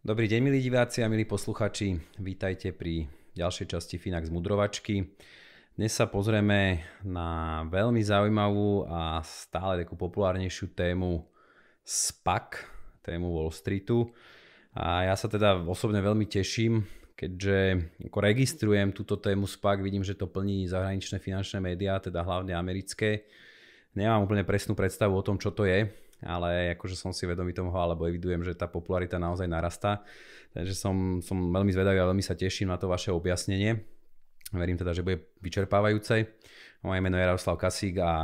Dobrý deň, milí diváci a milí posluchači. Vítajte pri ďalšej časti Finax Mudrovačky. Dnes sa pozrieme na veľmi zaujímavú a stále takú populárnejšiu tému SPAC, tému Wall Streetu. A ja sa teda osobne veľmi teším, keďže ako registrujem túto tému SPAC, vidím, že to plní zahraničné finančné médiá, teda hlavne americké. Nemám úplne presnú predstavu o tom, čo to je, ale akože som si vedomý toho, alebo evidujem, že tá popularita naozaj narastá. Takže som, som veľmi zvedavý a veľmi sa teším na to vaše objasnenie. Verím teda, že bude vyčerpávajúce. Moje meno je Jaroslav Kasík a, a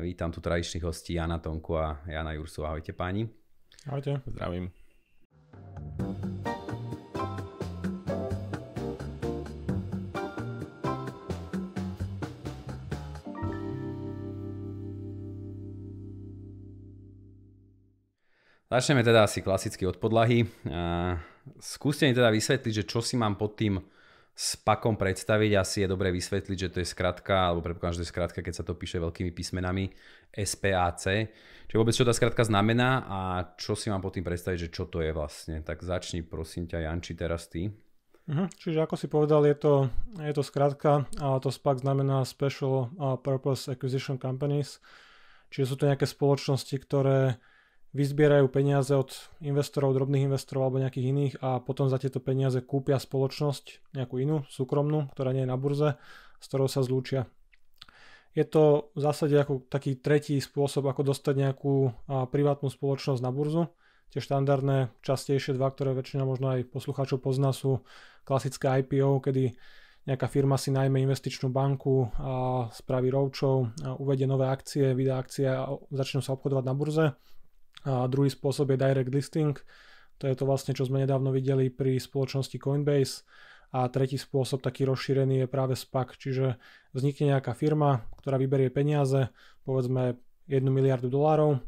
vítam tu tradičných hostí Jana Tonku a Jana Jursu. Ahojte páni. Ahojte. Zdravím. thank you Začneme teda asi klasicky od podlahy. E, skúste mi teda vysvetliť, že čo si mám pod tým spakom predstaviť. Asi je dobre vysvetliť, že to je skratka, alebo predpokladám, že to je skratka, keď sa to píše veľkými písmenami SPAC. Čiže vôbec čo tá skratka znamená a čo si mám pod tým predstaviť, že čo to je vlastne. Tak začni prosím ťa Janči teraz ty. Mhm. čiže ako si povedal, je to, je to skratka a to SPAC znamená Special uh, Purpose Acquisition Companies. Čiže sú to nejaké spoločnosti, ktoré vyzbierajú peniaze od investorov, drobných investorov alebo nejakých iných a potom za tieto peniaze kúpia spoločnosť, nejakú inú, súkromnú, ktorá nie je na burze, s ktorou sa zlúčia. Je to v zásade ako taký tretí spôsob, ako dostať nejakú privátnu spoločnosť na burzu. Tie štandardné, častejšie dva, ktoré väčšina možno aj poslucháčov pozná, sú klasické IPO, kedy nejaká firma si najme investičnú banku a spraví roučov, uvedie nové akcie, vydá akcie a začnú sa obchodovať na burze a druhý spôsob je direct listing, to je to vlastne, čo sme nedávno videli pri spoločnosti Coinbase. A tretí spôsob, taký rozšírený, je práve SPAC, čiže vznikne nejaká firma, ktorá vyberie peniaze, povedzme 1 miliardu dolárov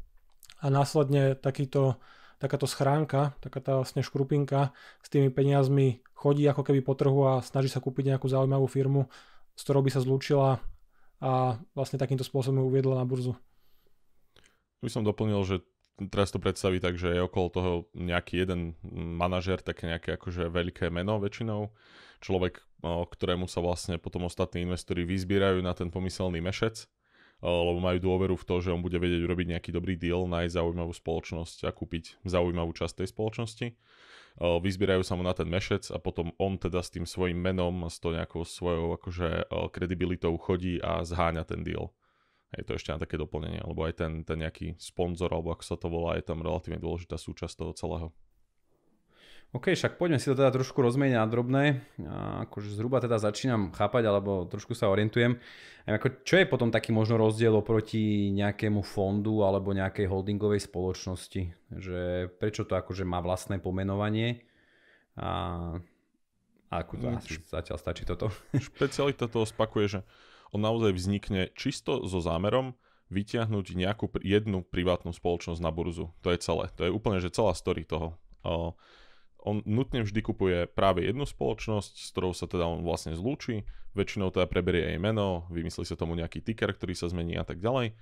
a následne takýto, takáto schránka, taká tá vlastne škrupinka s tými peniazmi chodí ako keby po trhu a snaží sa kúpiť nejakú zaujímavú firmu, s ktorou by sa zlúčila a vlastne takýmto spôsobom uviedla na burzu. Tu by som doplnil, že teraz to predstaví tak, že je okolo toho nejaký jeden manažer, tak nejaké akože veľké meno väčšinou, človek, ktorému sa vlastne potom ostatní investori vyzbierajú na ten pomyselný mešec, lebo majú dôveru v to, že on bude vedieť urobiť nejaký dobrý deal, nájsť zaujímavú spoločnosť a kúpiť zaujímavú časť tej spoločnosti. Vyzbierajú sa mu na ten mešec a potom on teda s tým svojim menom, s to nejakou svojou akože kredibilitou chodí a zháňa ten deal je to ešte na také doplnenie, alebo aj ten, ten nejaký sponzor, alebo ako sa to volá, je tam relatívne dôležitá súčasť toho celého. OK, však poďme si to teda trošku rozmeniť na drobné. A akože zhruba teda začínam chápať, alebo trošku sa orientujem. A ako, čo je potom taký možno rozdiel oproti nejakému fondu alebo nejakej holdingovej spoločnosti? Že prečo to akože má vlastné pomenovanie? A, a ako to hm. asi zatiaľ stačí toto? Špecialita toho spakuje, že on naozaj vznikne čisto so zámerom vytiahnuť nejakú jednu privátnu spoločnosť na burzu. To je celé. To je úplne, že celá story toho. O, on nutne vždy kupuje práve jednu spoločnosť, s ktorou sa teda on vlastne zlúči, väčšinou teda preberie jej meno, vymyslí sa tomu nejaký ticker, ktorý sa zmení a tak ďalej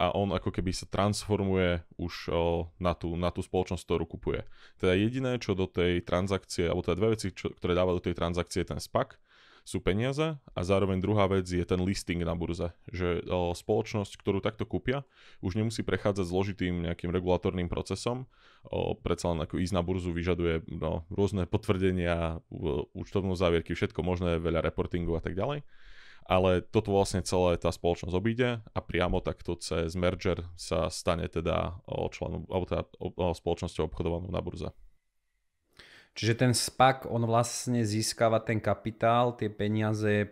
a on ako keby sa transformuje už o, na, tú, na tú spoločnosť, ktorú kupuje. Teda jediné, čo do tej transakcie, alebo teda dve veci, čo, ktoré dáva do tej transakcie ten SPAC, sú peniaze a zároveň druhá vec je ten listing na burze, že spoločnosť, ktorú takto kúpia, už nemusí prechádzať zložitým nejakým regulatorným procesom, predsa len ako ísť na burzu vyžaduje no, rôzne potvrdenia, účtovnú závierky, všetko možné, veľa reportingu a tak ďalej ale toto vlastne celé tá spoločnosť obíde a priamo takto cez merger sa stane teda členom, alebo teda spoločnosťou obchodovanou na burze. Čiže ten SPAC, on vlastne získava ten kapitál, tie peniaze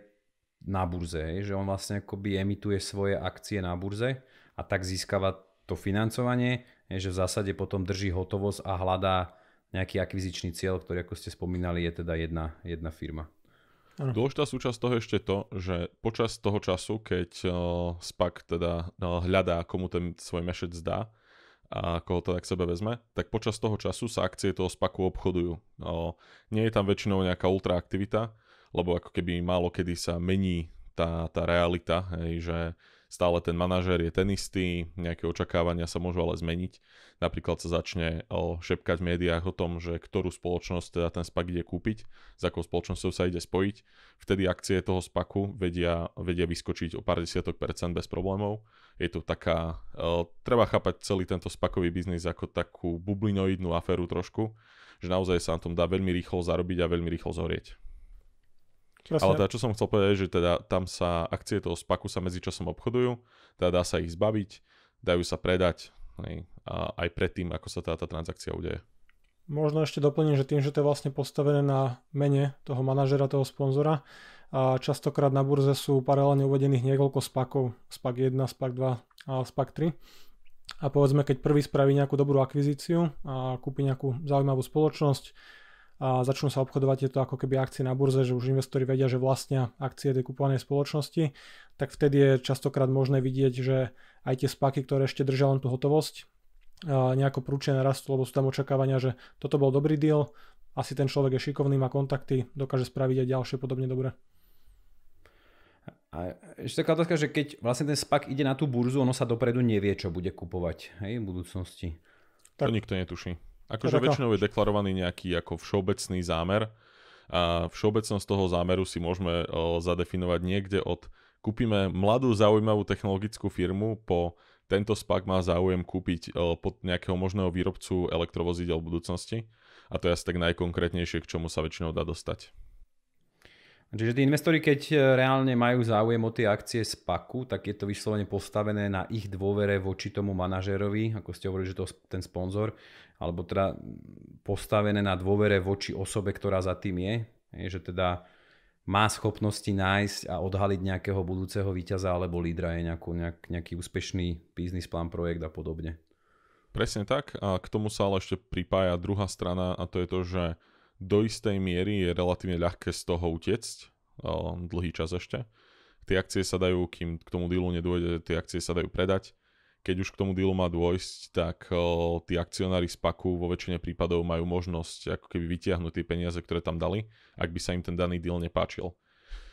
na burze, že on vlastne akoby emituje svoje akcie na burze a tak získava to financovanie, že v zásade potom drží hotovosť a hľadá nejaký akvizičný cieľ, ktorý ako ste spomínali je teda jedna, jedna firma. Ano. Dôležitá súčasť toho ešte to, že počas toho času, keď eh, SPAC teda eh, hľadá, komu ten svoj mešec zdá, a koho to tak sebe vezme, tak počas toho času sa akcie toho spaku obchodujú. No, nie je tam väčšinou nejaká ultraaktivita, lebo ako keby málo kedy sa mení tá, tá realita, hej, že stále ten manažér je ten istý, nejaké očakávania sa môžu ale zmeniť. Napríklad sa začne o, šepkať v médiách o tom, že ktorú spoločnosť teda ten spak ide kúpiť, s akou spoločnosťou sa ide spojiť. Vtedy akcie toho spaku vedia, vedia vyskočiť o pár desiatok percent bez problémov je to taká, e, treba chápať celý tento spakový biznis ako takú bublinoidnú aféru trošku, že naozaj sa na tom dá veľmi rýchlo zarobiť a veľmi rýchlo zhorieť. Jasne. Ale teda, čo som chcel povedať, že teda tam sa akcie toho spaku sa medzičasom obchodujú, teda dá sa ich zbaviť, dajú sa predať hej, a aj predtým, ako sa teda tá transakcia udeje. Možno ešte doplním, že tým, že to je vlastne postavené na mene toho manažera, toho sponzora, a častokrát na burze sú paralelne uvedených niekoľko spakov, spak 1, spak 2 a spak 3. A povedzme, keď prvý spraví nejakú dobrú akvizíciu a kúpi nejakú zaujímavú spoločnosť, a začnú sa obchodovať tieto ako keby akcie na burze, že už investori vedia, že vlastnia akcie tej kupovanej spoločnosti, tak vtedy je častokrát možné vidieť, že aj tie spaky, ktoré ešte držia len tú hotovosť, nejako prúčia narastú, lebo sú tam očakávania, že toto bol dobrý deal, asi ten človek je šikovný, má kontakty, dokáže spraviť aj ďalšie podobne dobre. A ešte taká otázka, že keď vlastne ten SPAC ide na tú burzu, ono sa dopredu nevie, čo bude kupovať hej, v budúcnosti. Tak. To nikto netuší. Akože tak, väčšinou je deklarovaný nejaký ako všeobecný zámer a všeobecnosť toho zámeru si môžeme o, zadefinovať niekde od kúpime mladú zaujímavú technologickú firmu po tento SPAC má záujem kúpiť o, pod nejakého možného výrobcu elektrovozidel v budúcnosti a to je asi tak najkonkrétnejšie, k čomu sa väčšinou dá dostať. Čiže tí investori, keď e, reálne majú záujem o tie akcie z paku, tak je to vyslovene postavené na ich dôvere voči tomu manažerovi, ako ste hovorili, že to ten sponzor, alebo teda postavené na dôvere voči osobe, ktorá za tým je, je že teda má schopnosti nájsť a odhaliť nejakého budúceho víťaza alebo lídra, je nejakú, nejak, nejaký úspešný biznis plán, projekt a podobne. Presne tak. A k tomu sa ale ešte pripája druhá strana a to je to, že do istej miery je relatívne ľahké z toho utiecť, um, dlhý čas ešte. Tie akcie sa dajú, kým k tomu dealu nedôjde, tie akcie sa dajú predať. Keď už k tomu dílu má dôjsť, tak uh, tí akcionári z paku vo väčšine prípadov majú možnosť ako keby vytiahnuť tie peniaze, ktoré tam dali, ak by sa im ten daný deal nepáčil.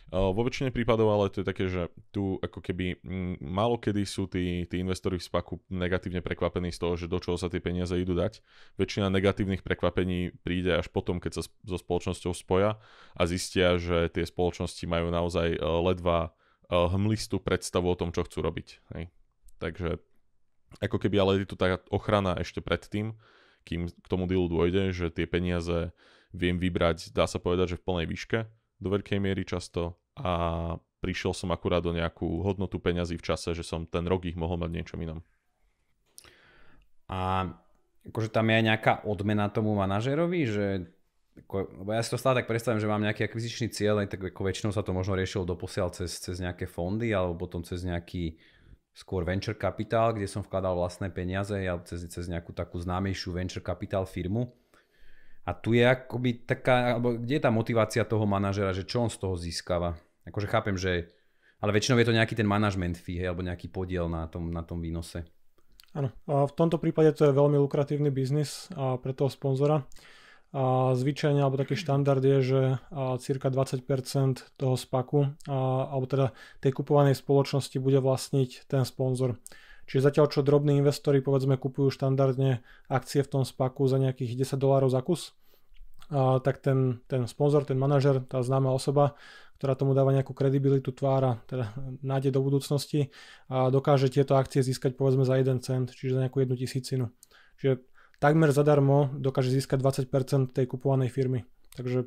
Vo väčšine prípadov ale to je také, že tu ako keby m, málo kedy sú tí, tí investori v spaku negatívne prekvapení z toho, že do čoho sa tie peniaze idú dať. Väčšina negatívnych prekvapení príde až potom, keď sa so spoločnosťou spoja a zistia, že tie spoločnosti majú naozaj e, ledva e, hmlistú predstavu o tom, čo chcú robiť. Hej. Takže ako keby ale je tu tá ochrana ešte predtým, kým k tomu dealu dôjde, že tie peniaze viem vybrať, dá sa povedať, že v plnej výške do veľkej miery často a prišiel som akurát do nejakú hodnotu peňazí v čase, že som ten rok ich mohol mať niečom inom. A akože tam je aj nejaká odmena tomu manažerovi, že ako, lebo ja si to stále tak predstavím, že mám nejaký akvizičný cieľ, tak ako väčšinou sa to možno riešilo doposiaľ cez, cez nejaké fondy alebo potom cez nejaký skôr venture capital, kde som vkladal vlastné peniaze ja cez, cez nejakú takú známejšiu venture capital firmu. A tu je akoby taká, alebo kde je tá motivácia toho manažera, že čo on z toho získava? Akože chápem, že, ale väčšinou je to nejaký ten management fee, hej, alebo nejaký podiel na tom, na tom výnose. Áno, v tomto prípade to je veľmi lukratívny biznis a pre toho sponzora. A zvyčajne, alebo taký štandard je, že cirka 20% toho spaku, a, alebo teda tej kupovanej spoločnosti bude vlastniť ten sponzor. Čiže zatiaľ, čo drobní investori povedzme kupujú štandardne akcie v tom spaku za nejakých 10 dolárov za kus, a, tak ten, ten sponzor, ten manažer, tá známa osoba, ktorá tomu dáva nejakú kredibilitu, tvára, teda nádej do budúcnosti a dokáže tieto akcie získať povedzme za 1 cent, čiže za nejakú jednu tisícinu. Čiže takmer zadarmo dokáže získať 20% tej kupovanej firmy. Takže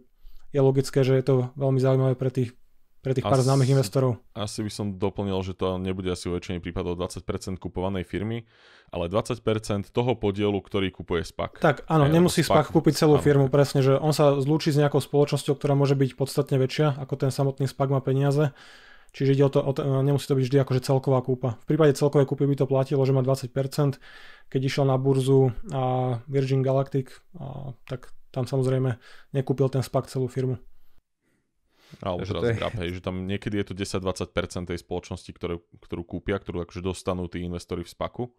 je logické, že je to veľmi zaujímavé pre tých pre tých pár asi, známych investorov. Asi by som doplnil, že to nebude asi vo prípadov 20% kupovanej firmy, ale 20% toho podielu, ktorý kupuje SPAC. Tak áno, Aj, nemusí SPAC, SPAC kúpiť celú áno. firmu, presne, že on sa zlúči s nejakou spoločnosťou, ktorá môže byť podstatne väčšia, ako ten samotný SPAC má peniaze. Čiže ide o to, o to, nemusí to byť vždy akože celková kúpa. V prípade celkovej kúpy by to platilo, že má 20%. Keď išiel na burzu a Virgin Galactic, a, tak tam samozrejme nekúpil ten SPAC celú firmu. Alebo že teraz je... grab, hej, že tam niekedy je to 10-20% tej spoločnosti, ktoré, ktorú kúpia, ktorú akože dostanú tí investori v spaku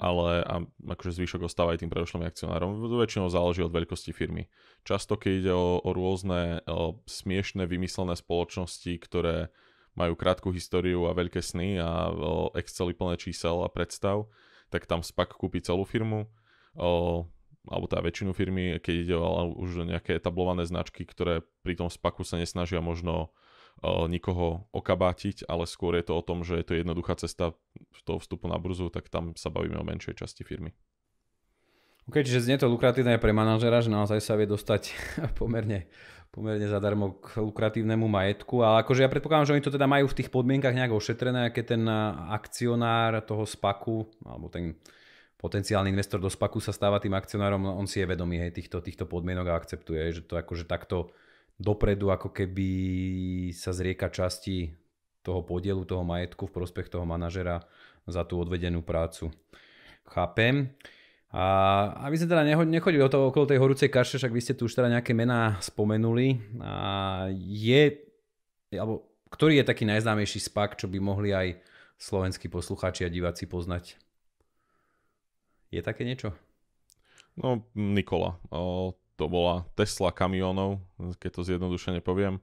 ale a akože zvyšok ostáva aj tým predošlým akcionárom. Väčšinou záleží od veľkosti firmy. Často, keď ide o, o rôzne o smiešne vymyslené spoločnosti, ktoré majú krátku históriu a veľké sny a Excel plné čísel a predstav, tak tam spak kúpi celú firmu. O, alebo tá teda väčšinu firmy, keď ide o už nejaké etablované značky, ktoré pri tom spaku sa nesnažia možno nikoho okabátiť, ale skôr je to o tom, že je to jednoduchá cesta toho vstupu na burzu, tak tam sa bavíme o menšej časti firmy. OK, čiže znie to lukratívne pre manažera, že naozaj sa vie dostať pomerne, pomerne zadarmo k lukratívnemu majetku, ale akože ja predpokladám, že oni to teda majú v tých podmienkach nejak ošetrené, aké ten akcionár toho spaku, alebo ten potenciálny investor do spaku sa stáva tým akcionárom, on si je vedomý hej, týchto, týchto podmienok a akceptuje, že to akože takto dopredu ako keby sa zrieka časti toho podielu, toho majetku v prospech toho manažera za tú odvedenú prácu. Chápem. A aby sme teda nechodili o to, okolo tej horúcej kaše, však vy ste tu už teda nejaké mená spomenuli. A je, alebo ktorý je taký najznámejší spak, čo by mohli aj slovenskí poslucháči a diváci poznať? Je také niečo? No, Nikola. O, to bola Tesla kamionov, keď to zjednodušene poviem.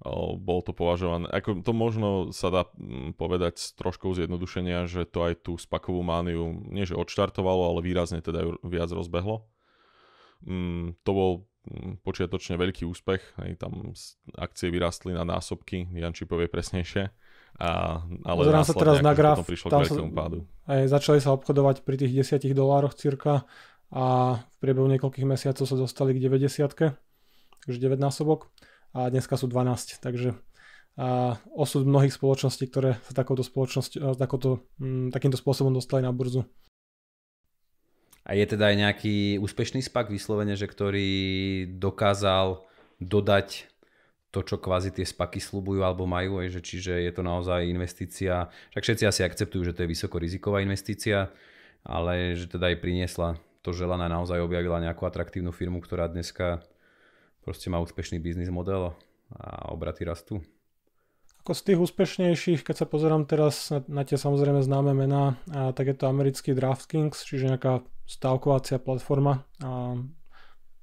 O, bol to považované, ako to možno sa dá mm, povedať s troškou zjednodušenia, že to aj tú spakovú mániu nie že odštartovalo, ale výrazne teda ju viac rozbehlo. Mm, to bol mm, počiatočne veľký úspech, aj tam akcie vyrastli na násobky, Jančipov povie presnejšie. A, ale Pozerám sa teraz na graf, prišlo tam k sa, pádu. Aj, začali sa obchodovať pri tých 10 dolároch cirka a v priebehu niekoľkých mesiacov sa dostali k 90 takže 9 násobok a dneska sú 12, takže a osud mnohých spoločností, ktoré sa takouto spoločnosť, takouto, mm, takýmto spôsobom dostali na burzu. A je teda aj nejaký úspešný spak vyslovene, že ktorý dokázal dodať to, čo kvázi tie spaky slúbujú alebo majú, aj, že čiže je to naozaj investícia, však všetci asi akceptujú, že to je vysokoriziková investícia, ale že teda aj priniesla to želaná, naozaj objavila nejakú atraktívnu firmu, ktorá dneska proste má úspešný biznis model a obraty rastú. Ako z tých úspešnejších, keď sa pozerám teraz na, na tie samozrejme známe mená, a, tak je to americký DraftKings, čiže nejaká stavkovacia platforma, a,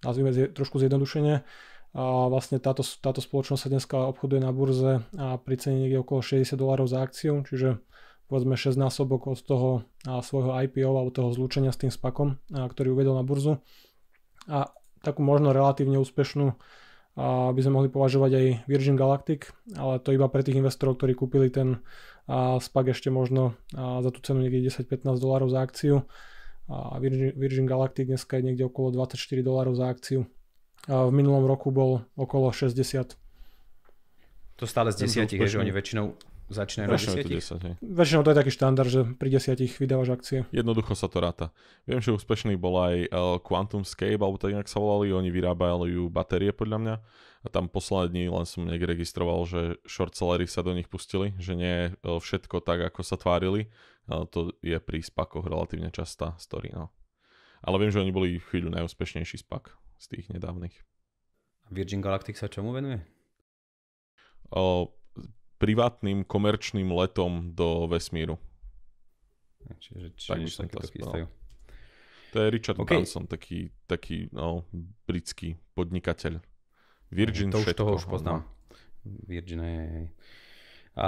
nazvime zje, trošku zjednodušenie a vlastne táto, táto spoločnosť sa dneska obchoduje na burze a pri cene niekde okolo 60 dolárov za akciu, čiže povedzme 6 násobok od toho svojho IPO alebo toho zlúčenia s tým spakom, ktorý uvedol na burzu. A takú možno relatívne úspešnú by sme mohli považovať aj Virgin Galactic, ale to iba pre tých investorov, ktorí kúpili ten spak ešte možno za tú cenu niekde 10-15 dolárov za akciu. A Virgin, Virgin Galactic dneska je niekde okolo 24 dolárov za akciu a v minulom roku bol okolo 60. To stále z desiatich, že oni väčšinou začínajú na desiatich? Väčšinou to je taký štandard, že pri desiatich vydávaš akcie. Jednoducho sa to ráta. Viem, že úspešný bol aj eh, Quantum Scape, alebo tak inak sa volali, oni vyrábali ju batérie podľa mňa. A tam poslední, len som niekde registroval, že short sellery sa do nich pustili, že nie eh, všetko tak, ako sa tvárili. Eh, to je pri spakoch relatívne častá story, no. Ale viem, že oni boli chvíľu najúspešnejší spak z tých nedávnych. Virgin Galactic sa čomu venuje? O, privátnym komerčným letom do vesmíru. Čiže, či tak by to To je Richard okay. Branson, taký, taký no, britský podnikateľ. Virgin to už toho už poznám. No. Virgin, hej, hej. A,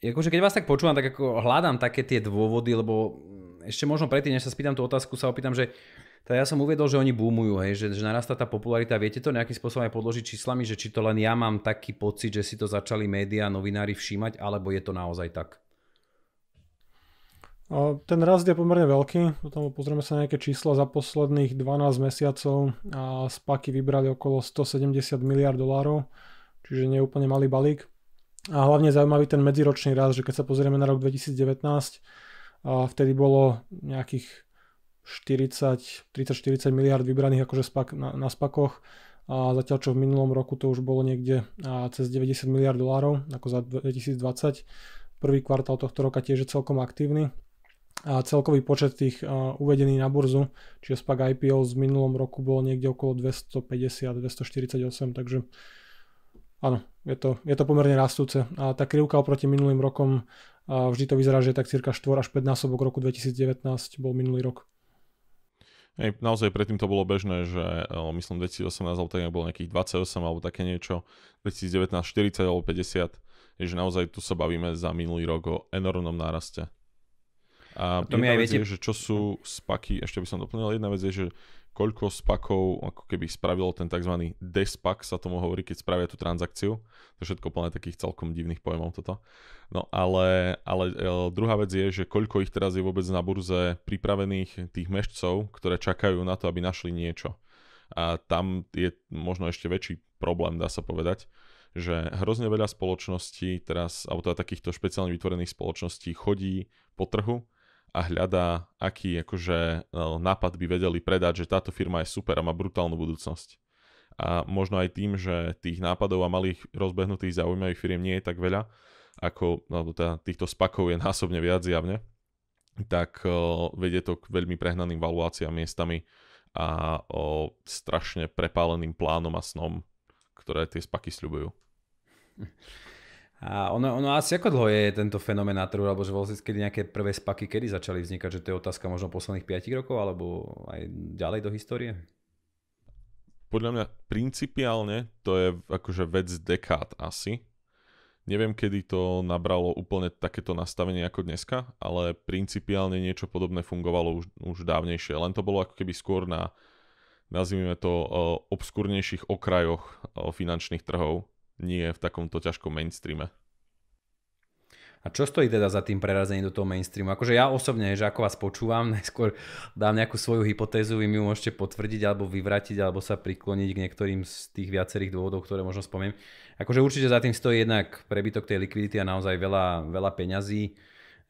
akože keď vás tak počúvam, tak ako hľadám také tie dôvody, lebo ešte možno predtým, než sa spýtam tú otázku, sa opýtam, že uh, tak ja som uviedol, že oni boomujú, hej, že, že narastá tá popularita. Viete to nejakým spôsobom aj podložiť číslami, že či to len ja mám taký pocit, že si to začali médiá, novinári všímať, alebo je to naozaj tak? Ten rast je pomerne veľký, potom pozrieme sa na nejaké čísla za posledných 12 mesiacov a spaky vybrali okolo 170 miliard dolárov, čiže nie je úplne malý balík. A hlavne zaujímavý ten medziročný rast, že keď sa pozrieme na rok 2019, vtedy bolo nejakých 40, 30-40 miliard vybraných akože spak, na, na spakoch a zatiaľ čo v minulom roku to už bolo niekde cez 90 miliard dolárov, ako za 2020. Prvý kvartál tohto roka tiež je celkom aktívny a celkový počet tých uh, uvedených na burzu, čiže SPAC IPO z minulom roku bolo niekde okolo 250-248, takže áno, je to, je to pomerne rastúce. A tá krivka oproti minulým rokom uh, vždy to vyzerá, že je tak cirka 4 až 5 násobok roku 2019 bol minulý rok. Hej, naozaj predtým to bolo bežné, že e, myslím 2018 alebo tak bolo nejakých 28 alebo také niečo, 2019 40 alebo 50, je, že naozaj tu sa bavíme za minulý rok o enormnom náraste. A to jedna vec viete... je, že čo sú spaky, ešte by som doplnil, jedna vec je, že koľko spakov ako keby spravilo ten tzv. despak, sa tomu hovorí, keď spravia tú transakciu. To všetko plné takých celkom divných pojmov toto. No ale, ale e, druhá vec je, že koľko ich teraz je vôbec na burze pripravených tých mešcov, ktoré čakajú na to, aby našli niečo. A tam je možno ešte väčší problém, dá sa povedať, že hrozne veľa spoločností teraz, alebo teda takýchto špeciálne vytvorených spoločností chodí po trhu a hľadá, aký akože e, nápad by vedeli predať, že táto firma je super a má brutálnu budúcnosť. A možno aj tým, že tých nápadov a malých rozbehnutých zaujímavých firiem nie je tak veľa, ako, alebo teda týchto spakov je násobne viac javne, tak o, e, vedie to k veľmi prehnaným valuáciám miestami a o strašne prepáleným plánom a snom, ktoré tie spaky sľubujú. A ono, ono asi ako dlho je tento fenomén na trhu, alebo že vlastne kedy nejaké prvé spaky, kedy začali vznikať, že to je otázka možno posledných 5 rokov, alebo aj ďalej do histórie? Podľa mňa principiálne to je akože vec dekád asi. Neviem, kedy to nabralo úplne takéto nastavenie ako dneska, ale principiálne niečo podobné fungovalo už, už dávnejšie. Len to bolo ako keby skôr na, nazvime to, eh, obskúrnejších okrajoch eh, finančných trhov nie v takomto ťažkom mainstreame. A čo stojí teda za tým prerazením do toho mainstreamu? Akože ja osobne, že ako vás počúvam, najskôr dám nejakú svoju hypotézu, vy mi ju môžete potvrdiť alebo vyvratiť, alebo sa prikloniť k niektorým z tých viacerých dôvodov, ktoré možno spomiem. Akože určite za tým stojí jednak prebytok tej likvidity a naozaj veľa, veľa peňazí,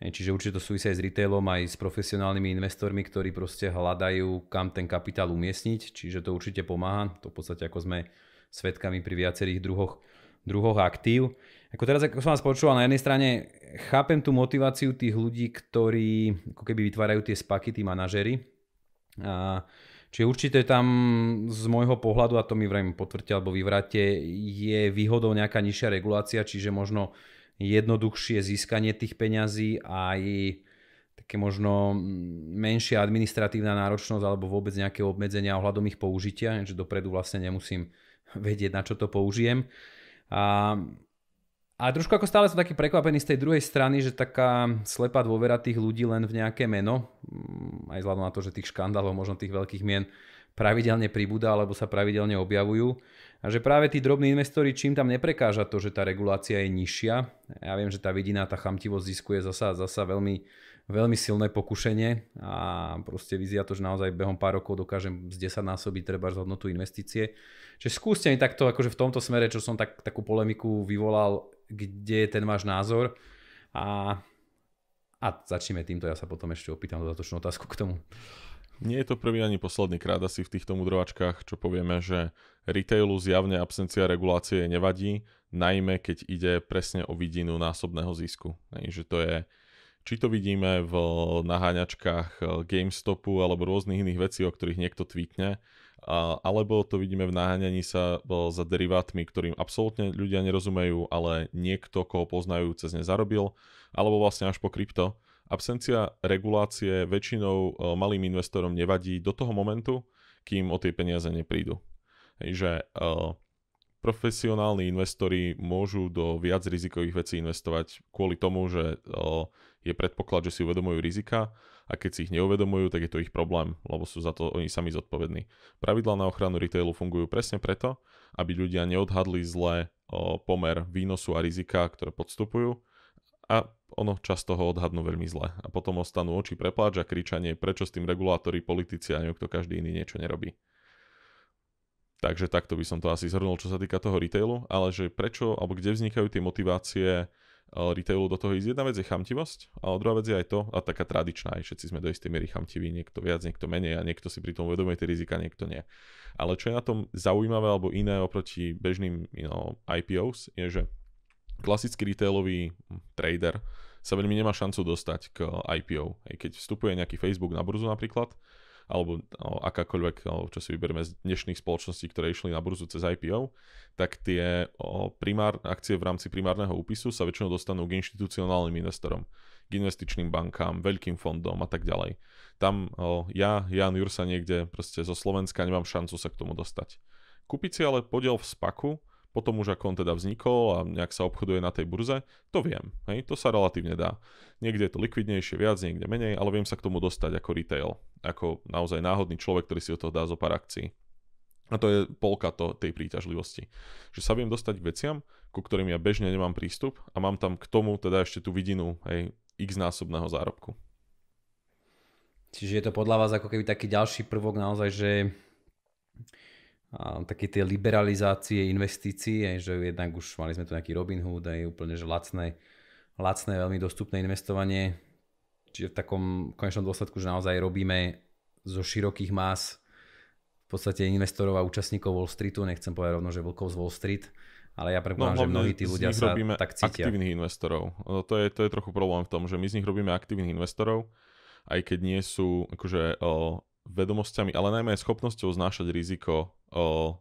e, čiže určite to súvisí aj s retailom, aj s profesionálnymi investormi, ktorí proste hľadajú, kam ten kapitál umiestniť, čiže to určite pomáha, to v podstate ako sme svetkami pri viacerých druhoch druhoch aktív. Ako teraz, ako som vás počúval, na jednej strane chápem tú motiváciu tých ľudí, ktorí ako keby vytvárajú tie spaky, tí manažery. A, čiže určite tam z môjho pohľadu, a to mi vrajme potvrďte alebo vyvráte, je výhodou nejaká nižšia regulácia, čiže možno jednoduchšie získanie tých peňazí a aj také možno menšia administratívna náročnosť alebo vôbec nejaké obmedzenia ohľadom ich použitia, že dopredu vlastne nemusím vedieť, na čo to použijem. A, a trošku ako stále som taký prekvapený z tej druhej strany, že taká slepá dôvera tých ľudí len v nejaké meno, mm, aj vzhľadom na to, že tých škandálov, možno tých veľkých mien pravidelne pribúda alebo sa pravidelne objavujú. A že práve tí drobní investori, čím tam neprekáža to, že tá regulácia je nižšia. Ja viem, že tá vidina, tá chamtivosť zisku zasa, zasa veľmi, veľmi silné pokušenie a proste vyzia to, že naozaj behom pár rokov dokážem z 10 násobiť treba z hodnotu investície. Čiže skúste mi takto, akože v tomto smere, čo som tak, takú polemiku vyvolal, kde je ten váš názor. A, a začneme týmto, ja sa potom ešte opýtam dodatočnú otázku k tomu. Nie je to prvý ani posledný krát asi v týchto mudrovačkách, čo povieme, že retailu zjavne absencia regulácie nevadí, najmä keď ide presne o vidinu násobného zisku. že to je, či to vidíme v naháňačkách eh, GameStopu alebo rôznych iných vecí, o ktorých niekto tweetne, alebo to vidíme v naháňaní sa e, za derivátmi, ktorým absolútne ľudia nerozumejú, ale niekto, koho poznajú, cez ne zarobil, alebo vlastne až po krypto. Absencia regulácie väčšinou e, malým investorom nevadí do toho momentu, kým o tie peniaze neprídu. Hej, že uh, profesionálni investori môžu do viac rizikových vecí investovať kvôli tomu, že uh, je predpoklad, že si uvedomujú rizika a keď si ich neuvedomujú, tak je to ich problém, lebo sú za to oni sami zodpovední. Pravidlá na ochranu retailu fungujú presne preto, aby ľudia neodhadli zle o, pomer výnosu a rizika, ktoré podstupujú a ono často ho odhadnú veľmi zle. A potom ostanú oči prepláč a kričanie, prečo s tým regulátori, politici a niekto každý iný niečo nerobí. Takže takto by som to asi zhrnul, čo sa týka toho retailu, ale že prečo, alebo kde vznikajú tie motivácie retailu do toho ísť. Jedna vec je chamtivosť, a druhá vec je aj to, a taká tradičná, aj všetci sme do istej miery chamtiví, niekto viac, niekto menej a niekto si pri tom uvedomuje tie rizika, niekto nie. Ale čo je na tom zaujímavé alebo iné oproti bežným you know, IPOs, je, že klasický retailový hm, trader sa veľmi nemá šancu dostať k IPO. Aj keď vstupuje nejaký Facebook na burzu napríklad, alebo no, akákoľvek, no, čo si vyberieme z dnešných spoločností, ktoré išli na burzu cez IPO, tak tie o, primár, akcie v rámci primárneho úpisu sa väčšinou dostanú k inštitucionálnym investorom, k investičným bankám, veľkým fondom a tak ďalej. Tam o, ja, Jan Jursa niekde proste zo Slovenska nemám šancu sa k tomu dostať. Kúpiť si ale podiel v spaku potom už ako on teda vznikol a nejak sa obchoduje na tej burze, to viem. Hej? To sa relatívne dá. Niekde je to likvidnejšie, viac, niekde menej, ale viem sa k tomu dostať ako retail. Ako naozaj náhodný človek, ktorý si od toho dá zo pár akcií. A to je polka to, tej príťažlivosti. Že sa viem dostať k veciam, ku ktorým ja bežne nemám prístup a mám tam k tomu teda ešte tú vidinu hej, x násobného zárobku. Čiže je to podľa vás ako keby taký ďalší prvok naozaj, že také tie liberalizácie investícií, aj, že jednak už mali sme tu nejaký Robin Hood, aj úplne že lacné, lacné veľmi dostupné investovanie. Čiže v takom konečnom dôsledku, že naozaj robíme zo širokých más v podstate investorov a účastníkov Wall Streetu, nechcem povedať rovno, že vlkov z Wall Street, ale ja prepomínam, no, že mnohí tí ľudia sa robíme tak cítia. aktívnych investorov. No, to, je, to je trochu problém v tom, že my z nich robíme aktívnych investorov, aj keď nie sú akože, o, eh, vedomosťami, ale najmä aj schopnosťou znášať riziko o,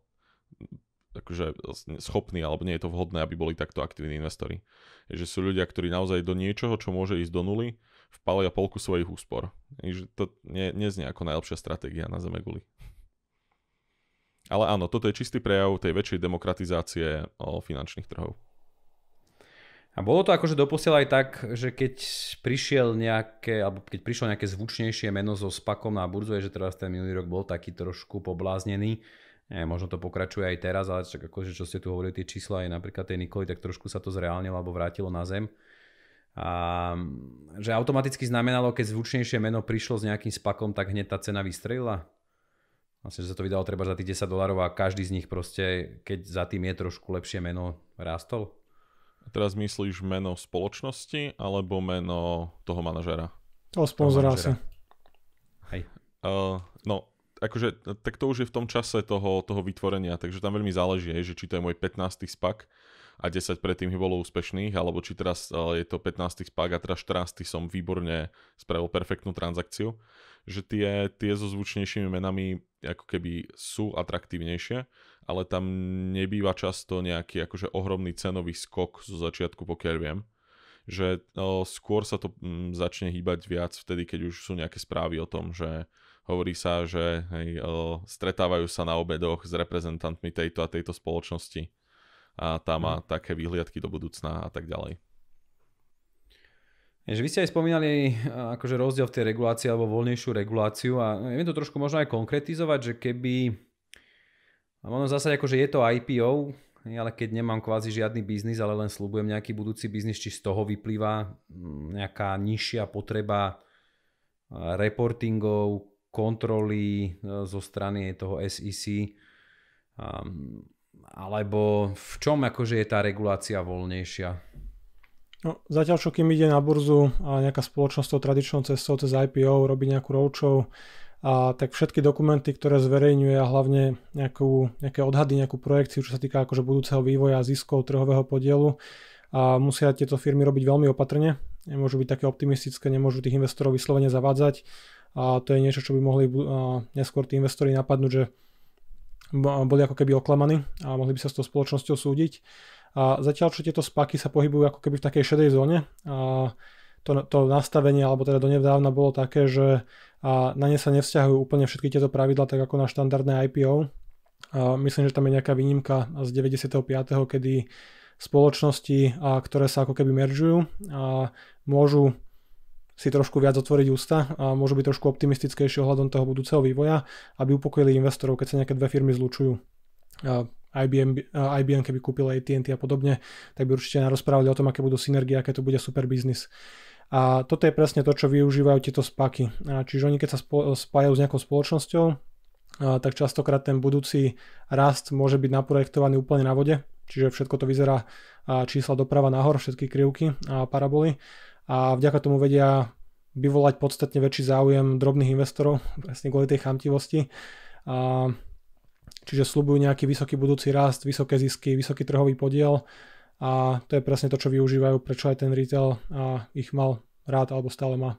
akože schopní alebo nie je to vhodné, aby boli takto aktívni investori. Takže že sú ľudia, ktorí naozaj do niečoho, čo môže ísť do nuly, vpália polku svojich úspor. Takže to nie, neznie ako najlepšia stratégia na Zeme guli. Ale áno, toto je čistý prejav tej väčšej demokratizácie o finančných trhov. A bolo to akože doposiaľ aj tak, že keď prišiel nejaké, alebo keď prišlo nejaké zvučnejšie meno so spakom na burzu, je, že teraz ten minulý rok bol taký trošku pobláznený. Nie, možno to pokračuje aj teraz, ale čak akože, čo ste tu hovorili, tie čísla aj napríklad tej Nikoli, tak trošku sa to zreálnilo alebo vrátilo na zem. A, že automaticky znamenalo, keď zvučnejšie meno prišlo s nejakým spakom, tak hneď tá cena vystrelila. Vlastne, že sa to vydalo treba za tých 10 dolarov a každý z nich proste, keď za tým je trošku lepšie meno, rástol. Teraz myslíš meno spoločnosti alebo meno toho manažera? Toho sponzora asi. Hej. Uh, no, akože, tak to už je v tom čase toho, toho vytvorenia, takže tam veľmi záleží, že či to je môj 15. spak a 10 predtým bolo úspešných, alebo či teraz je to 15. spak a teraz 14. som výborne spravil perfektnú transakciu že tie, tie so zvučnejšími menami ako keby sú atraktívnejšie, ale tam nebýva často nejaký akože ohromný cenový skok zo začiatku, pokiaľ viem že no, skôr sa to m, mm, začne hýbať viac vtedy, keď už sú nejaké správy o tom, že hovorí sa, že hej, o, stretávajú sa na obedoch s reprezentantmi tejto a tejto spoločnosti a tá má mhm. také výhliadky do budúcna a tak ďalej. Že vy ste aj spomínali eh, akože rozdiel v tej regulácii alebo voľnejšiu reguláciu a viem to trošku možno aj konkretizovať, že keby a ono v zásade akože je to IPO, ale keď nemám kvázi žiadny biznis, ale len slúbujem nejaký budúci biznis, či z toho vyplýva mm, nejaká nižšia potreba eh, reportingov, kontroly eh, zo strany toho SEC, ehm, alebo v čom akože je tá regulácia voľnejšia? No, zatiaľ čo kým ide na burzu a nejaká spoločnosť tou tradičnou cestou cez IPO robí nejakú roadshow, a tak všetky dokumenty, ktoré zverejňuje a hlavne nejakú, nejaké odhady, nejakú projekciu, čo sa týka akože budúceho vývoja ziskov trhového podielu, a musia tieto firmy robiť veľmi opatrne. Nemôžu byť také optimistické, nemôžu tých investorov vyslovene zavádzať a to je niečo, čo by mohli neskôr tí investori napadnúť, že boli ako keby oklamaní a mohli by sa s tou spoločnosťou súdiť. A zatiaľ, čo tieto spaky sa pohybujú ako keby v takej šedej zóne, a to, to nastavenie, alebo teda donedávna bolo také, že a na ne sa nevzťahujú úplne všetky tieto pravidla, tak ako na štandardné IPO. A myslím, že tam je nejaká výnimka z 95., kedy spoločnosti, a ktoré sa ako keby meržujú, a môžu si trošku viac otvoriť ústa a môžu byť trošku optimistickejšie ohľadom toho budúceho vývoja, aby upokojili investorov, keď sa nejaké dve firmy zlučujú. IBM, eh, IBM keby kúpil AT&T a podobne, tak by určite narozprávali o tom, aké budú synergie, aké to bude super biznis. A toto je presne to, čo využívajú tieto spaky. Čiže oni keď sa spájajú s nejakou spoločnosťou, eh, tak častokrát ten budúci rast môže byť naprojektovaný úplne na vode, čiže všetko to vyzerá eh, čísla doprava nahor, všetky krivky a paraboly a vďaka tomu vedia vyvolať podstatne väčší záujem drobných investorov, presne kvôli tej chamtivosti. A čiže slúbujú nejaký vysoký budúci rast, vysoké zisky, vysoký trhový podiel a to je presne to, čo využívajú, prečo aj ten retail a ich mal rád alebo stále má.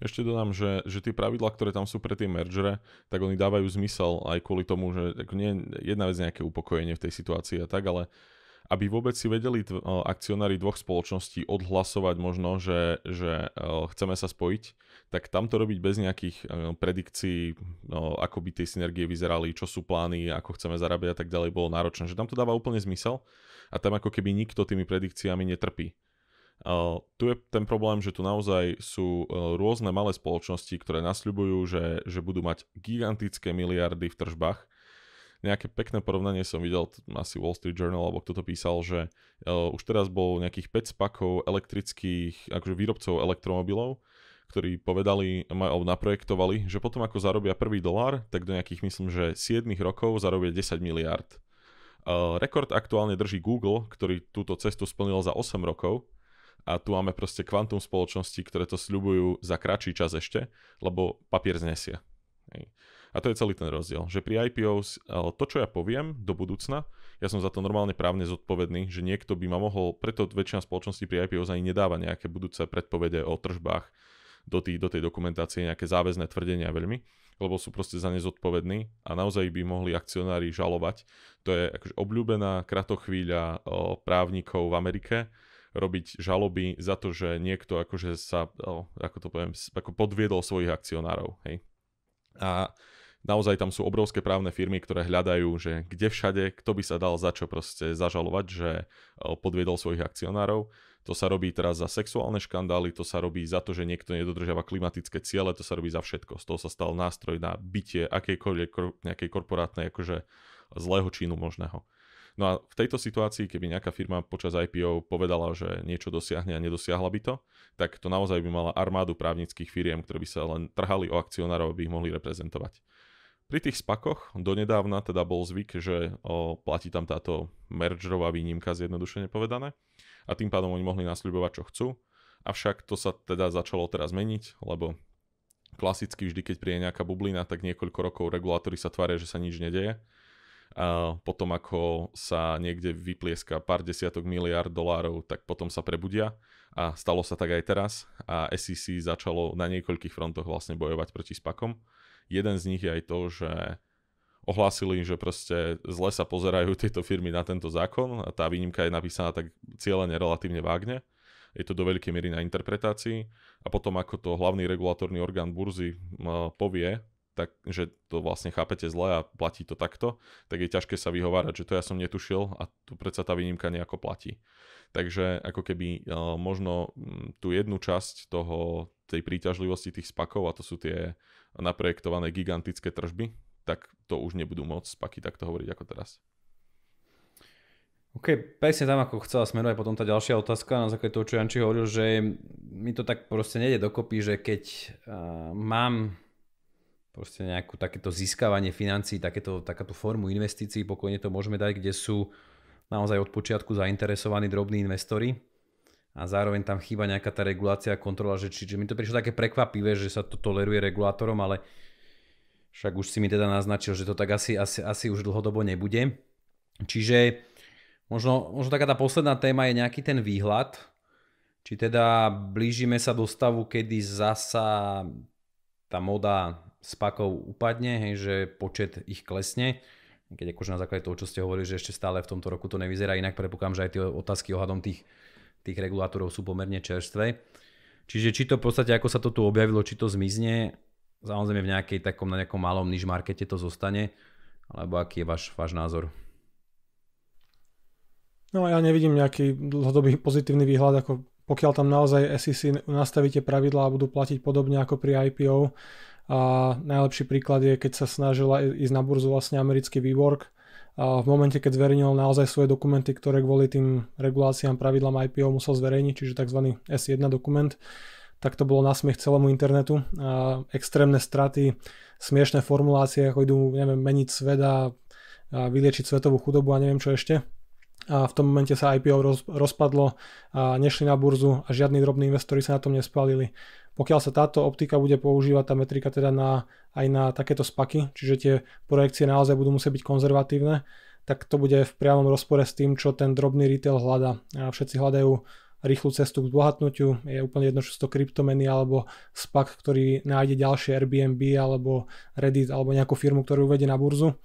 Ešte dodám, že, že tie pravidlá, ktoré tam sú pre tie mergere, tak oni dávajú zmysel aj kvôli tomu, že nie, je jedna vec nejaké upokojenie v tej situácii a tak, ale aby vôbec si vedeli t- eh, akcionári dvoch spoločností odhlasovať možno, že, že eh, chceme sa spojiť, tak tam to robiť bez nejakých eh, predikcií, no, ako by tie synergie vyzerali, čo sú plány, ako chceme zarábať a tak ďalej, bolo náročné. Že tam to dáva úplne zmysel a tam ako keby nikto tými predikciami netrpí. Uh, tu je ten problém, že tu naozaj sú uh, rôzne malé spoločnosti, ktoré nasľubujú, že, že budú mať gigantické miliardy v tržbách nejaké pekné porovnanie som videl, asi Wall Street Journal, alebo kto to písal, že uh, už teraz bol nejakých 5 spakov elektrických, akože výrobcov elektromobilov, ktorí povedali, alebo naprojektovali, že potom ako zarobia prvý dolár, tak do nejakých myslím, že 7 rokov zarobia 10 miliard. Uh, e, rekord aktuálne drží Google, ktorý túto cestu splnil za 8 rokov a tu máme proste kvantum spoločnosti, ktoré to sľubujú za kratší čas ešte, lebo papier znesie. Hej. A to je celý ten rozdiel, že pri IPO to, čo ja poviem do budúcna, ja som za to normálne právne zodpovedný, že niekto by ma mohol, preto väčšina spoločností pri IPO ani nedáva nejaké budúce predpovede o tržbách do, tý, do tej dokumentácie, nejaké záväzné tvrdenia veľmi, lebo sú proste za nezodpovední a naozaj by mohli akcionári žalovať. To je akože obľúbená kratochvíľa právnikov v Amerike, robiť žaloby za to, že niekto akože sa, ako to poviem, ako podviedol svojich akcionárov. Hej. A naozaj tam sú obrovské právne firmy, ktoré hľadajú, že kde všade, kto by sa dal za čo proste zažalovať, že e, podviedol svojich akcionárov. To sa robí teraz za sexuálne škandály, to sa robí za to, že niekto nedodržiava klimatické ciele, to sa robí za všetko. Z toho sa stal nástroj na bytie akejkoľvek nejakej korporátnej akože zlého činu možného. No a v tejto situácii, keby nejaká firma počas IPO povedala, že niečo dosiahne a nedosiahla by to, tak to naozaj by mala armádu právnických firiem, ktoré by sa len trhali o akcionárov, aby ich mohli reprezentovať. Pri tých spakoch donedávna teda bol zvyk, že o, platí tam táto mergerová výnimka zjednodušene povedané a tým pádom oni mohli nasľubovať, čo chcú. Avšak to sa teda začalo teraz meniť, lebo klasicky vždy, keď príde nejaká bublina, tak niekoľko rokov regulátory sa tvária, že sa nič nedeje. A potom ako sa niekde vyplieska pár desiatok miliard dolárov, tak potom sa prebudia a stalo sa tak aj teraz a SEC začalo na niekoľkých frontoch vlastne bojovať proti spakom. Jeden z nich je aj to, že ohlásili, že proste zle sa pozerajú tieto firmy na tento zákon a tá výnimka je napísaná tak cieľene relatívne vágne. Je to do veľkej miery na interpretácii a potom ako to hlavný regulatorný orgán burzy povie, tak, že to vlastne chápete zle a platí to takto, tak je ťažké sa vyhovárať, že to ja som netušil a tu predsa tá výnimka nejako platí. Takže ako keby e, možno tú jednu časť toho, tej príťažlivosti tých spakov, a to sú tie naprojektované gigantické tržby, tak to už nebudú môcť spaky takto hovoriť ako teraz. OK, presne tam ako chcela smerovať potom tá ďalšia otázka, na základe toho, čo Janči hovoril, že mi to tak proste nejde dokopy, že keď uh, mám proste nejakú takéto získavanie financí, takéto, takáto formu investícií, pokojne to môžeme dať, kde sú naozaj od počiatku zainteresovaní drobní investori, a zároveň tam chýba nejaká tá regulácia a kontrola, že, čiže mi to prišlo také prekvapivé, že sa to toleruje regulátorom, ale však už si mi teda naznačil, že to tak asi, asi, asi už dlhodobo nebude. Čiže možno, možno taká tá posledná téma je nejaký ten výhľad, či teda blížime sa do stavu, kedy zasa tá moda pakou upadne, hej, že počet ich klesne keď akože na základe toho, čo ste hovorili, že ešte stále v tomto roku to nevyzerá inak, prepokám, že aj tie otázky ohľadom tých tých regulátorov sú pomerne čerstvé. Čiže či to v podstate, ako sa to tu objavilo, či to zmizne, samozrejme v nejakej takom, na nejakom malom niž markete to zostane, alebo aký je váš, váš názor? No ja nevidím nejaký dlhodobý pozitívny výhľad, ako pokiaľ tam naozaj SEC nastavíte pravidlá a budú platiť podobne ako pri IPO. A najlepší príklad je, keď sa snažila ísť na burzu vlastne americký výbor v momente, keď zverejnil naozaj svoje dokumenty, ktoré kvôli tým reguláciám pravidlám IPO musel zverejniť, čiže tzv. S1 dokument, tak to bolo nasmiech celému internetu. A extrémne straty, smiešné formulácie, ako idú neviem, meniť svet a vyliečiť svetovú chudobu a neviem čo ešte a v tom momente sa IPO roz, rozpadlo a nešli na burzu a žiadni drobní investori sa na tom nespalili. Pokiaľ sa táto optika bude používať, tá metrika teda na, aj na takéto spaky, čiže tie projekcie naozaj budú musieť byť konzervatívne, tak to bude v priamom rozpore s tým, čo ten drobný retail hľada. A všetci hľadajú rýchlu cestu k zbohatnutiu, je úplne jedno, čo sú to kryptomeny alebo spak, ktorý nájde ďalšie Airbnb alebo Reddit alebo nejakú firmu, ktorú uvedie na burzu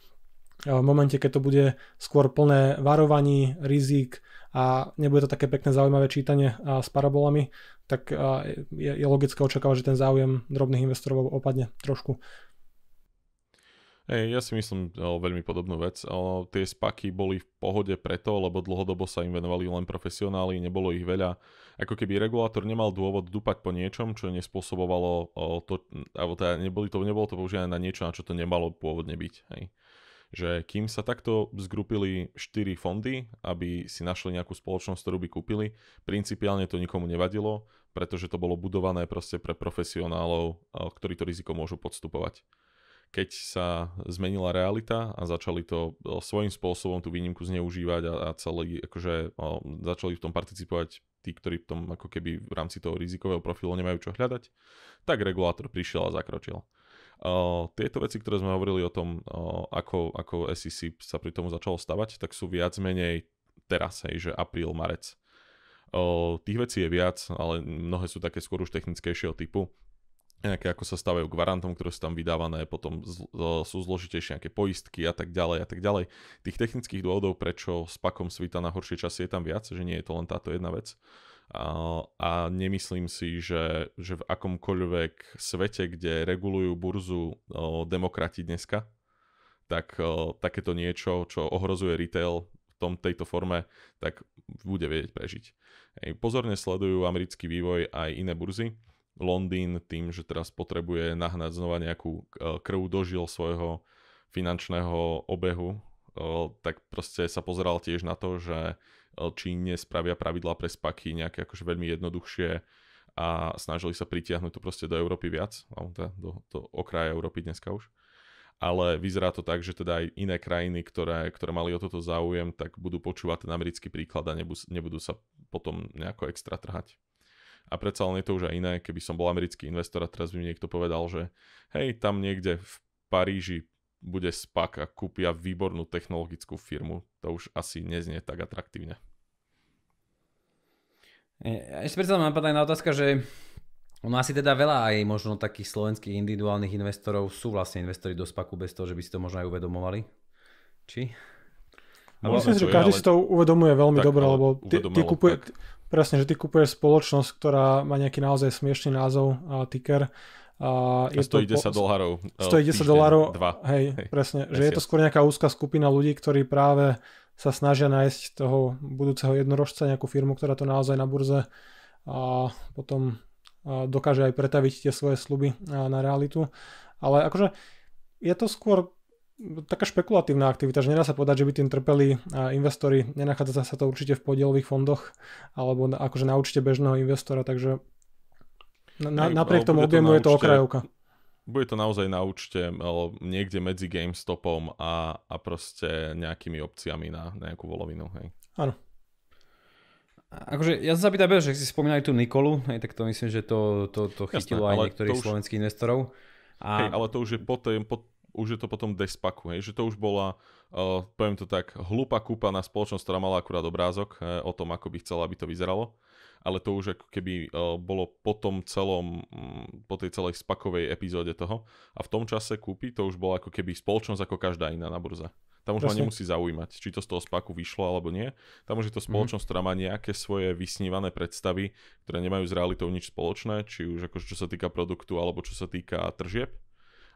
v momente, keď to bude skôr plné varovaní, rizík a nebude to také pekné zaujímavé čítanie s parabolami, tak je, logické očakávať, že ten záujem drobných investorov opadne trošku. Hey, ja si myslím o, veľmi podobnú vec. O, tie spaky boli v pohode preto, lebo dlhodobo sa im venovali len profesionáli, nebolo ich veľa. Ako keby regulátor nemal dôvod dupať po niečom, čo nespôsobovalo o, to, alebo teda neboli to, nebolo to používané na niečo, na čo to nemalo pôvodne byť. Hej že kým sa takto zgrupili 4 fondy, aby si našli nejakú spoločnosť, ktorú by kúpili, principiálne to nikomu nevadilo, pretože to bolo budované proste pre profesionálov, eh, ktorí to riziko môžu podstupovať. Keď sa zmenila realita a začali to eh, svojím spôsobom tú výnimku zneužívať a, a celý, akože, eh, začali v tom participovať tí, ktorí v tom ako keby v rámci toho rizikového profilu nemajú čo hľadať, tak regulátor prišiel a zakročil tieto veci, ktoré sme hovorili o tom, uh, ako, ako SEC sa pri tomu začalo stavať, tak sú viac menej teraz, hej, že apríl, marec. Uh, tých vecí je viac, ale mnohé sú také skôr už technickejšieho typu. Nejaké ako sa stavajú k varantom, ktoré sú tam vydávané, potom zl- sú zložitejšie nejaké poistky a tak ďalej a tak ďalej. Tých technických dôvodov, prečo s pakom svita na horšie časy je tam viac, že nie je to len táto jedna vec. Uh, a, a nemyslím si, že, že v akomkoľvek svete, kde regulujú burzu o, demokrati dneska, tak o, takéto niečo, čo ohrozuje retail v tom, tejto forme, tak bude vedieť prežiť. Ej, pozorne sledujú americký vývoj aj iné burzy. Londýn tým, že teraz potrebuje nahnať znova nejakú e, krv dožil svojho finančného obehu, o, tak proste sa pozeral tiež na to, že Eh, Číne spravia pravidla pre spaky nejaké akože veľmi jednoduchšie a snažili sa pritiahnuť to proste do Európy viac, alebo teda do, do okraja Európy dneska už. Ale vyzerá to tak, že teda aj iné krajiny, ktoré, ktoré mali o toto záujem, tak budú počúvať ten americký príklad a nebudú, nebudú sa potom nejako extra trhať. A predsa len je to už aj iné, keby som bol americký investor a teraz by mi niekto povedal, že hej, tam niekde v Paríži bude SPAC a kúpia výbornú technologickú firmu, to už asi neznie tak atraktívne. Ešte predsa mám napadá na otázka, že ono asi teda veľa aj možno takých slovenských individuálnych investorov sú vlastne investori do spaku bez toho, že by si to možno aj uvedomovali. Či? Alebo Myslím, že každý ale... si to uvedomuje veľmi tak, dobre, lebo ty, ty kupuje, tak. presne, že ty kupuješ spoločnosť, ktorá má nejaký naozaj smiešný názov a ticker a je 110 to po, dolárov. 110 dolárov, hej, hej, presne. Že je to skôr nejaká úzka skupina ľudí, ktorí práve sa snažia nájsť toho budúceho jednorožca, nejakú firmu, ktorá to naozaj na burze a potom dokáže aj pretaviť tie svoje sluby na realitu. Ale akože je to skôr taká špekulatívna aktivita, že nedá sa povedať, že by tým trpeli investori, nenachádza sa to určite v podielových fondoch alebo akože na určite bežného investora, takže na, aj, napriek no, tomu objemu to je to okrajovka. Bude to naozaj na účte niekde medzi GameStopom a, a proste nejakými opciami na nejakú volovinu. Hej. Áno. Akože, ja som sa pýtal, že si spomínali tú Nikolu, hej, tak to myslím, že to, to, to chytilo Jasné, aj niektorých už, slovenských investorov. A... Hej, ale to už je po, po, už je to potom despaku, hej, že to už bola, uh, poviem to tak, hlúpa kúpa na spoločnosť, ktorá mala akurát obrázok uh, o tom, ako by chcela, aby to vyzeralo ale to už ako keby eh, bolo po tom celom, mm, po tej celej spakovej epizóde toho. A v tom čase kúpiť to už bola ako keby spoločnosť ako každá iná na burze. Tam už ma nemusí zaujímať, či to z toho spaku vyšlo alebo nie. Tam už je to mhm. spoločnosť, mm. ktorá má nejaké svoje vysnívané predstavy, ktoré nemajú s realitou nič spoločné, či už ako čo sa týka produktu alebo čo sa týka tržieb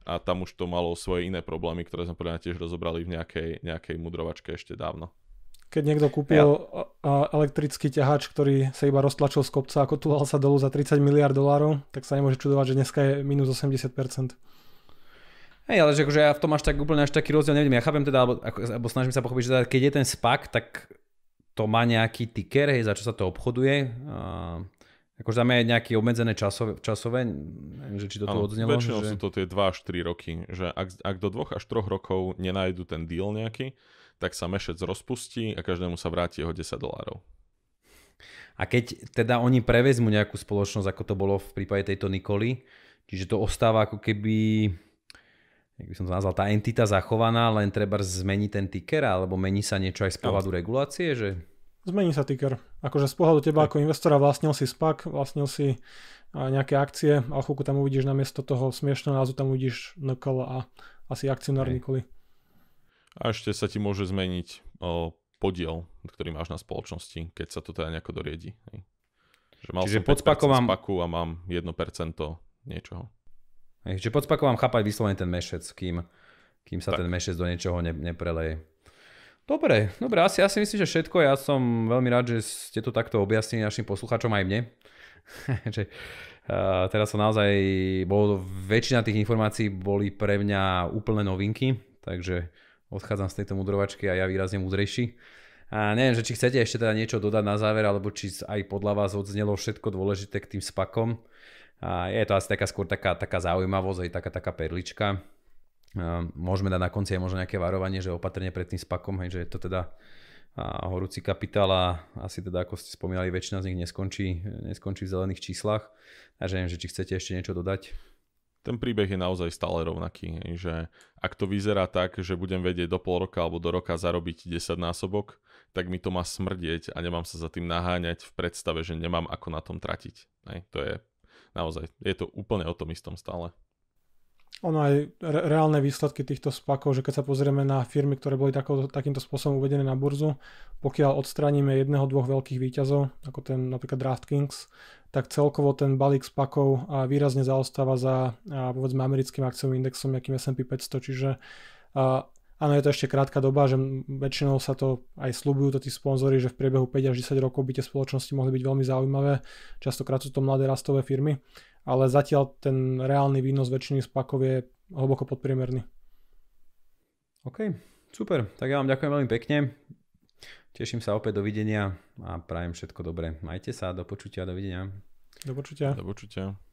a tam už to malo svoje iné problémy, ktoré sme podľa tiež rozobrali v nejakej, nejakej mudrovačke ešte dávno. Keď niekto kúpil ja. elektrický ťahač, ktorý sa iba roztlačil z kopca a kotulal sa dolu za 30 miliard dolárov, tak sa nemôže čudovať, že dneska je minus 80%. Hej, ale že akože ja v tom až tak úplne až taký rozdiel nevidím. Ja chápem teda, alebo, alebo snažím sa pochopiť, že teda, keď je ten spak, tak to má nejaký ticker, hej, za čo sa to obchoduje. A, akože tam je nejaké obmedzené časové, časové neviem, že či to tu odznelo. Väčšinou že... sú to tie 2 až 3 roky, že ak, ak do 2 až 3 rokov nenájdu ten deal nejaký, tak sa mešec rozpustí a každému sa vráti jeho 10 dolárov. A keď teda oni prevezmu nejakú spoločnosť, ako to bolo v prípade tejto Nikoly, čiže to ostáva ako keby, jak by som to nazval, tá entita zachovaná, len treba zmeniť ten ticker, alebo mení sa niečo aj z pohľadu regulácie, že... Zmení sa ticker. Akože z pohľadu teba ako investora vlastnil si SPAC, vlastnil si nejaké akcie a chvíľku tam uvidíš namiesto toho smiešného názvu, tam uvidíš NKL a asi akcionár Nikoli. A ešte sa ti môže zmeniť o, podiel, ktorý máš na spoločnosti, keď sa to teda nejako doriedi. Hej. Že mal Čiže pod spaku, mám... spaku a mám 1% niečoho. Hej, čiže pod spaku mám chápať vyslovene ten mešec, kým, kým sa tak. ten mešec do niečoho ne, nepreleje. Dobre, dobre, asi, ja si myslím, že všetko. Ja som veľmi rád, že ste to takto objasnili našim poslucháčom aj mne. že, uh, teraz som naozaj, bol, väčšina tých informácií boli pre mňa úplné novinky, takže odchádzam z tejto mudrovačky a ja výrazne múdrejší. A neviem, že či chcete ešte teda niečo dodať na záver, alebo či aj podľa vás odznelo všetko dôležité k tým spakom. A je to asi taká skôr taká, taká zaujímavosť, aj taká, taká perlička. A môžeme dať na konci aj možno nejaké varovanie, že opatrne pred tým spakom, hej, že je to teda horúci kapitál a asi teda, ako ste spomínali, väčšina z nich neskončí, neskončí v zelených číslach. Takže neviem, že či chcete ešte niečo dodať ten príbeh je naozaj stále rovnaký. Že ak to vyzerá tak, že budem vedieť do pol roka alebo do roka zarobiť 10 násobok, tak mi to má smrdieť a nemám sa za tým naháňať v predstave, že nemám ako na tom tratiť. to je naozaj, je to úplne o tom istom stále ono aj re- reálne výsledky týchto spakov, že keď sa pozrieme na firmy, ktoré boli tako, takýmto spôsobom uvedené na burzu, pokiaľ odstraníme jedného, dvoch veľkých výťazov, ako ten napríklad DraftKings, tak celkovo ten balík spakov výrazne zaostáva za a, povedzme americkým akciovým indexom, akým S&P 500, čiže a, Áno, je to ešte krátka doba, že väčšinou sa to aj slúbujú to tí sponzory, že v priebehu 5 až 10 rokov by tie spoločnosti mohli byť veľmi zaujímavé. Častokrát sú to mladé rastové firmy, ale zatiaľ ten reálny výnos väčšiny spakov je hlboko podpriemerný. OK, super. Tak ja vám ďakujem veľmi pekne. Teším sa opäť dovidenia a prajem všetko dobré. Majte sa, do počutia, dovidenia. Do počutia. Do počutia.